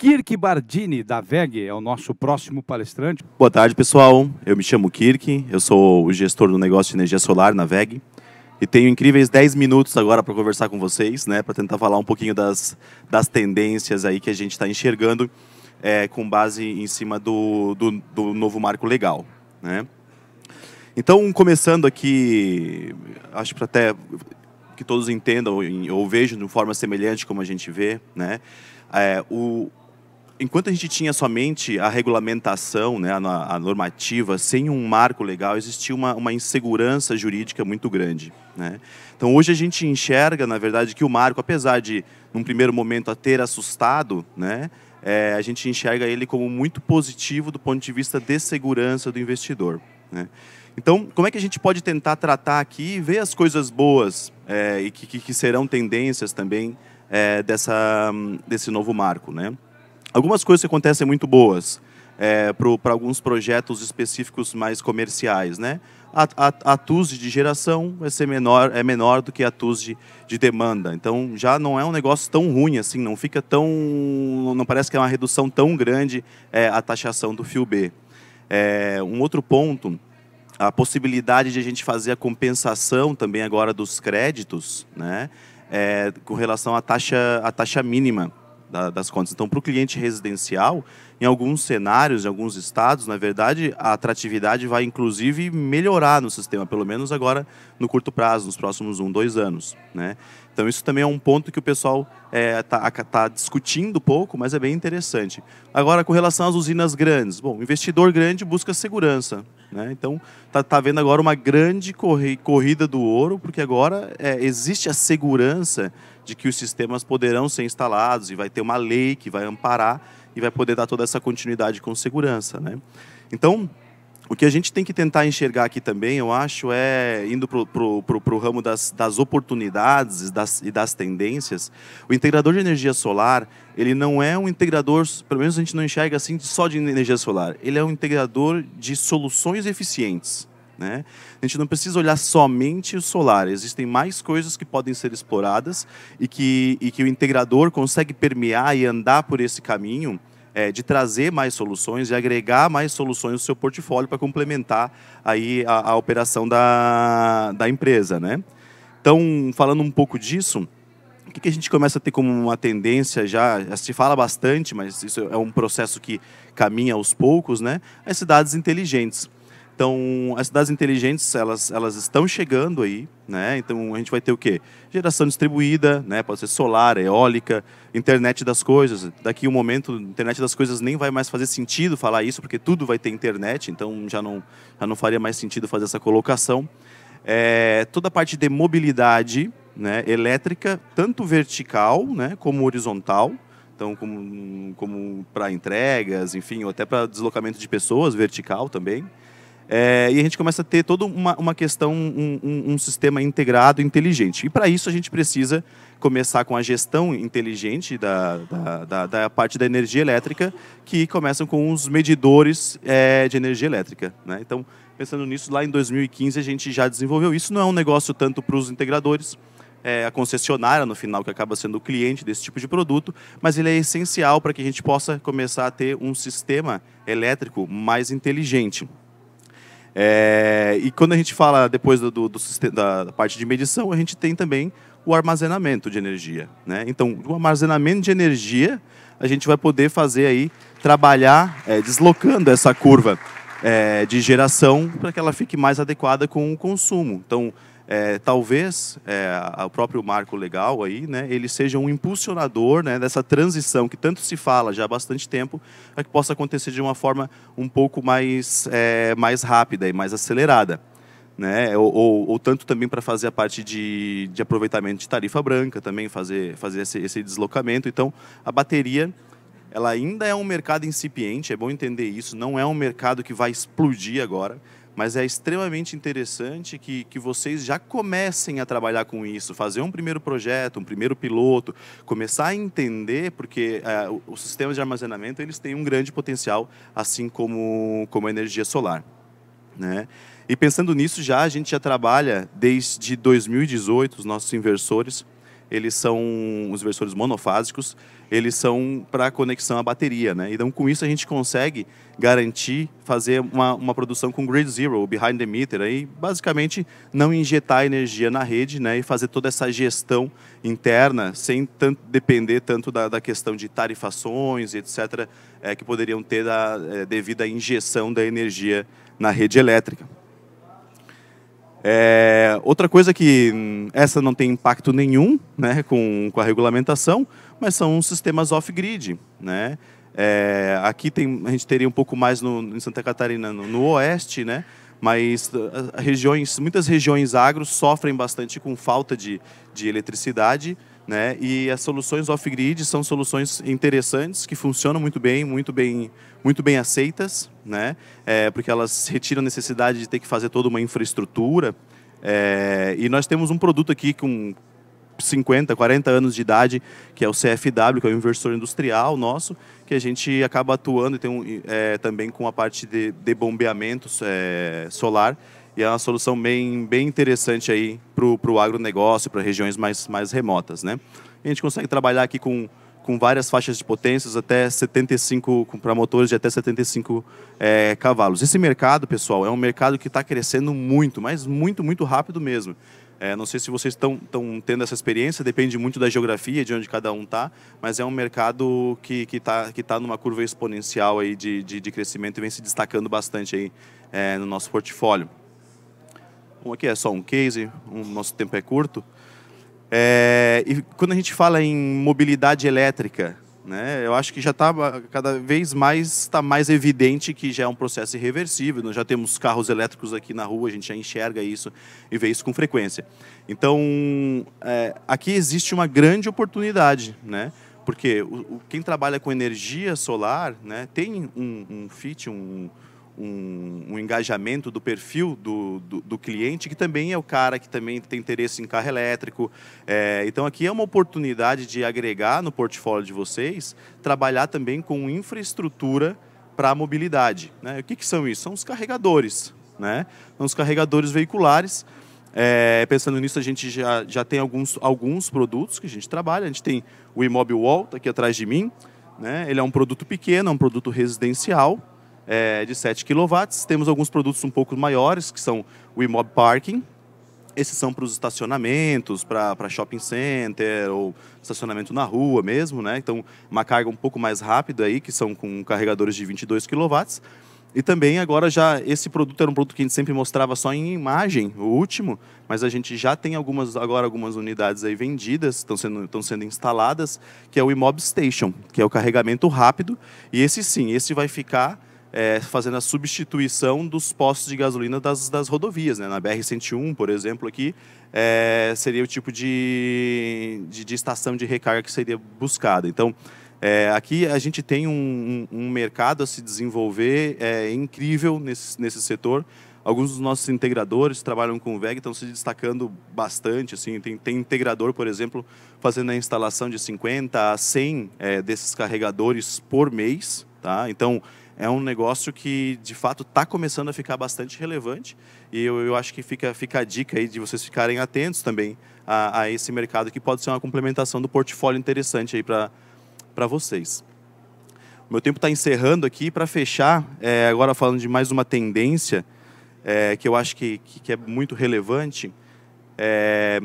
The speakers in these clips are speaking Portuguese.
Kirk Bardini, da VEG, é o nosso próximo palestrante. Boa tarde, pessoal. Eu me chamo Kirk, eu sou o gestor do negócio de energia solar na VEG e tenho incríveis 10 minutos agora para conversar com vocês, né, para tentar falar um pouquinho das, das tendências aí que a gente está enxergando é, com base em cima do, do, do novo marco legal. Né? Então, começando aqui, acho que até que todos entendam ou vejam de forma semelhante como a gente vê, né? É, o, enquanto a gente tinha somente a regulamentação, né, a, a, normativa, sem um marco legal, existia uma, uma insegurança jurídica muito grande. Né? Então, hoje a gente enxerga, na verdade, que o marco, apesar de, num primeiro momento, a ter assustado, né, é, a gente enxerga ele como muito positivo do ponto de vista de segurança do investidor. Né? Então, como é que a gente pode tentar tratar aqui e ver as coisas boas é, e que, que, serão tendências também é, dessa, desse novo marco, né? algumas coisas que acontecem muito boas é, para alguns projetos específicos mais comerciais, né? A, a, a TUSD de geração vai ser menor, é menor do que a TUSD de, de demanda. Então, já não é um negócio tão ruim assim, não fica tão... Não parece que é uma redução tão grande é, a taxação do fio B. É, um outro ponto, a possibilidade de a gente fazer a compensação também agora dos créditos, né? É, com relação à taxa, à taxa mínima da, das contas. Então, para o cliente residencial, em alguns cenários, em alguns estados, na verdade, a atratividade vai inclusive melhorar no sistema, pelo menos agora no curto prazo, nos próximos um, dois anos. Né? Então, isso também é um ponto que o pessoal está é, tá, tá discutindo pouco, mas é bem interessante. Agora, com relação às usinas grandes. Bom, investidor grande busca segurança. Né? Então, está tá, tá vendo agora uma grande corri corrida do ouro, porque agora é, existe a segurança de que os sistemas poderão ser instalados e vai ter uma lei que vai amparar e vai poder dar toda essa continuidade com segurança. Né? Então, o que a gente tem que tentar enxergar aqui também, eu acho, é indo para o ramo das, das oportunidades das, e das tendências. O integrador de energia solar, ele não é um integrador, pelo menos a gente não enxerga assim só de energia solar. Ele é um integrador de soluções eficientes. Né? A gente não precisa olhar somente o solar, existem mais coisas que podem ser exploradas e que, e que o integrador consegue permear e andar por esse caminho é, de trazer mais soluções, de agregar mais soluções no seu portfólio para complementar aí a, a operação da, da empresa, né? Então, falando um pouco disso, o que, a gente começa a ter como uma tendência já, já se fala bastante, mas isso é um processo que caminha aos poucos, né? As cidades inteligentes. Então, as cidades inteligentes, elas, elas estão chegando aí, né? Então, a gente vai ter o quê? Geração distribuída, né? Pode ser solar, eólica, internet das coisas. Daqui um momento, internet das coisas nem vai mais fazer sentido falar isso, porque tudo vai ter internet, então já não, já não faria mais sentido fazer essa colocação. É, toda a parte de mobilidade né, elétrica, tanto vertical né, como horizontal, então como, como para entregas, enfim, ou até para deslocamento de pessoas, vertical também. É, e a gente começa a ter toda uma, uma questão, um, um, um sistema integrado, inteligente. E para isso a gente precisa começar com a gestão inteligente da, da, da, da parte da energia elétrica, que começam com os medidores é, de energia elétrica. Né? Então, pensando nisso, lá em 2015 a gente já desenvolveu. Isso não é um negócio tanto para os integradores, é, a concessionária no final, que acaba sendo o cliente desse tipo de produto, mas ele é essencial para que a gente possa começar a ter um sistema elétrico mais inteligente. É, e quando a gente fala depois do, do, do da, da, parte de medição, a gente tem também o armazenamento de energia. Né? Então, o armazenamento de energia, a gente vai poder fazer aí, trabalhar é, deslocando essa curva é, de geração para que ela fique mais adequada com o consumo. Então, é, talvez é, o próprio marco legal aí, né, ele seja um impulsionador né, dessa transição que tanto se fala já há bastante tempo, para que possa acontecer de uma forma um pouco mais, é, mais rápida e mais acelerada. Né? Ou, ou, ou, tanto também para fazer a parte de, de aproveitamento de tarifa branca, também fazer, fazer esse, esse deslocamento. Então, a bateria ela ainda é um mercado incipiente, é bom entender isso, não é um mercado que vai explodir agora mas é extremamente interessante que, que vocês já comecem a trabalhar com isso, fazer um primeiro projeto, um primeiro piloto, começar a entender, porque é, os sistemas de armazenamento eles têm um grande potencial, assim como, como a energia solar. Né? E pensando nisso, já a gente já trabalha desde 2018 os nossos inversores eles são os versores monofásicos, eles são para conexão à bateria, né? Então, com isso a gente consegue garantir fazer uma, uma produção com grid zero, behind the meter, aí basicamente não injetar energia na rede, né? E fazer toda essa gestão interna sem tanto, depender tanto da, da questão de tarifações, etc., é, que poderiam ter da, é, devido à injeção da energia na rede elétrica. É, outra coisa que hum, essa não tem impacto nenhum né, com, com a regulamentação, mas são os sistemas off-grid. Né? É, aqui tem, a gente teria um pouco mais no, em Santa Catarina, no, no oeste, né? mas ah, ah, regiões, muitas regiões agro sofrem bastante com falta de, de eletricidade né? E as soluções off-grid são soluções interessantes que funcionam muito bem, muito bem, muito bem aceitas, né? É, porque elas retiram a necessidade de ter que fazer toda uma infraestrutura. É, e nós temos um produto aqui com 50, 40 anos de idade, que é o CFW, que é o inversor industrial nosso, que a gente acaba atuando e tem um, é, também com a parte de, de bombeamento é, solar, e é uma solução bem, bem interessante aí para o agronegócio, para regiões mais, mais remotas. Né? a gente consegue trabalhar aqui com, com várias faixas de potências até 75, para motores de até 75 é, cavalos. Esse mercado, pessoal, é um mercado que está crescendo muito, mas muito, muito rápido mesmo. É, não sei se vocês estão tendo essa experiência, depende muito da geografia, de onde cada um está, mas é um mercado que está que tá numa curva exponencial aí de, de, de, crescimento e vem se destacando bastante aí, é, no nosso portfólio um aqui é só um case, um, nosso tempo é curto. É, e quando a gente fala em mobilidade elétrica, né, eu acho que já está cada vez mais está mais evidente que já é um processo irreversível. Nós já temos carros elétricos aqui na rua, a gente já enxerga isso e vê isso com frequência. Então, é, aqui existe uma grande oportunidade, né? Porque o, o quem trabalha com energia solar, né, tem um, um fit, um, um, um, engajamento do perfil do, do, do, cliente, que também é o cara que também tem interesse em carro elétrico. É, então, aqui é uma oportunidade de agregar no portfólio de vocês, trabalhar também com infraestrutura para a mobilidade. Né? O que, que, são isso? São os carregadores. Né? São os carregadores veiculares. É, pensando nisso, a gente já, já tem alguns, alguns produtos que a gente trabalha. A gente tem o Imóvel Wall, tá aqui atrás de mim. Né? Ele é um produto pequeno, é um produto residencial, é, de 7 kW. Temos alguns produtos um pouco maiores, que são o Imob Parking. Esses são para os estacionamentos, para shopping center ou estacionamento na rua mesmo, né? Então, uma carga um pouco mais rápida aí, que são com carregadores de 22 kW. E também agora já esse produto era um produto que a gente sempre mostrava só em imagem, o último, mas a gente já tem algumas agora algumas unidades aí vendidas, estão sendo, estão sendo instaladas, que é o Imob Station, que é o carregamento rápido, e esse sim, esse vai ficar é, fazendo a substituição dos postos de gasolina das, das rodovias. Né? Na BR-101, por exemplo, aqui, é, seria o tipo de, de, de, estação de recarga que seria buscada. Então, é, aqui a gente tem um, um, um mercado a se desenvolver é, incrível nesse, nesse setor. Alguns dos nossos integradores trabalham com o VEG, estão se destacando bastante. Assim, tem, tem integrador, por exemplo, fazendo a instalação de 50 a 100 é, desses carregadores por mês. Tá? Então, é um negócio que, de fato, está começando a ficar bastante relevante. E eu, eu, acho que fica, fica a dica aí de vocês ficarem atentos também a, a esse mercado, que pode ser uma complementação do portfólio interessante aí para vocês. meu tempo está encerrando aqui. Para fechar, é, agora falando de mais uma tendência é, que eu acho que, que, que é muito relevante, é,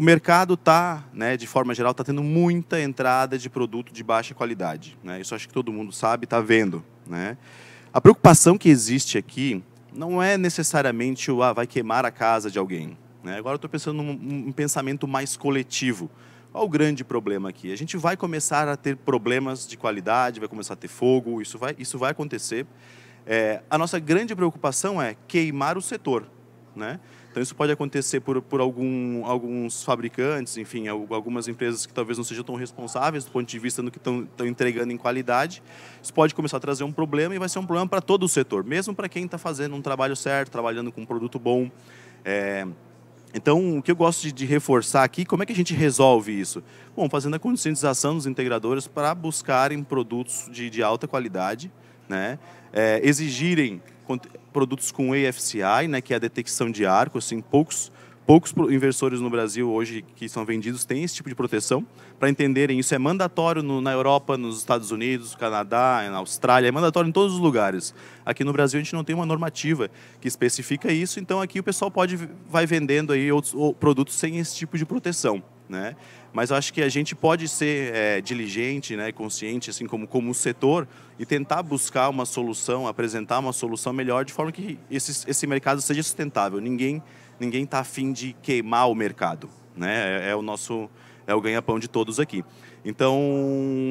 o mercado está, né, de forma geral, está tendo muita entrada de produto de baixa qualidade. Né? Isso acho que todo mundo sabe, está vendo. Né? A preocupação que existe aqui não é necessariamente o ah, vai queimar a casa de alguém. Né? Agora estou pensando num um pensamento mais coletivo. Qual o grande problema aqui? A gente vai começar a ter problemas de qualidade, vai começar a ter fogo, isso vai, isso vai acontecer. É, a nossa grande preocupação é queimar o setor. Né? Então isso pode acontecer por, por algum, alguns fabricantes, enfim, algumas empresas que talvez não sejam tão responsáveis do ponto de vista do que estão entregando em qualidade. Isso pode começar a trazer um problema e vai ser um problema para todo o setor, mesmo para quem está fazendo um trabalho certo, trabalhando com um produto bom. É... Então, o que eu gosto de, de, reforçar aqui, como é que a gente resolve isso? Bom, fazendo a conscientização dos integradores para buscarem produtos de, de alta qualidade, né? É, exigirem produtos com AFCI, né, que é a detecção de arco, assim, poucos poucos inversores no Brasil hoje que são vendidos têm esse tipo de proteção. Para entenderem, isso é mandatório no, na Europa, nos Estados Unidos, Canadá, na Austrália, é mandatório em todos os lugares. Aqui no Brasil a gente não tem uma normativa que especifica isso, então aqui o pessoal pode vai vendendo aí outros ou, produtos sem esse tipo de proteção né? Mas acho que a gente pode ser é, diligente, né, consciente, assim como como setor e tentar buscar uma solução, apresentar uma solução melhor de forma que esse, esse mercado seja sustentável. Ninguém ninguém está afim de queimar o mercado, né? É, é o nosso é o ganha-pão de todos aqui. Então,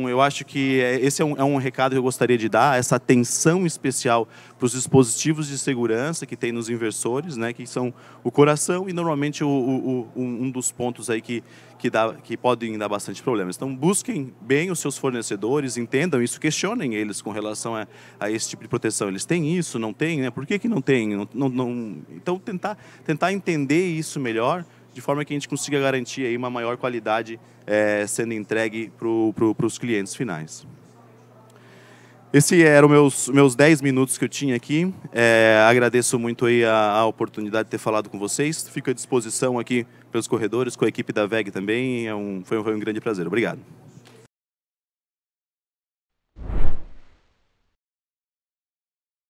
eu acho que é, esse é um, é um, recado que eu gostaria de dar, essa atenção especial para os dispositivos de segurança que tem nos inversores, né, que são o coração e normalmente o, o, o, um dos pontos aí que, que, dá, que podem dar bastante problemas. Então, busquem bem os seus fornecedores, entendam isso, questionem eles com relação a, a esse tipo de proteção. Eles têm isso, não têm? Né? Por que, que não têm? Não, não, Então, tentar, tentar entender isso melhor de forma que a gente consiga garantir aí uma maior qualidade é, sendo entregue para pro, os clientes finais. Esse eram meus meus 10 minutos que eu tinha aqui. É, agradeço muito aí a, a, oportunidade de ter falado com vocês. Fico à disposição aqui pelos corredores, com a equipe da VEG também. É um, foi, um, foi um grande prazer. Obrigado.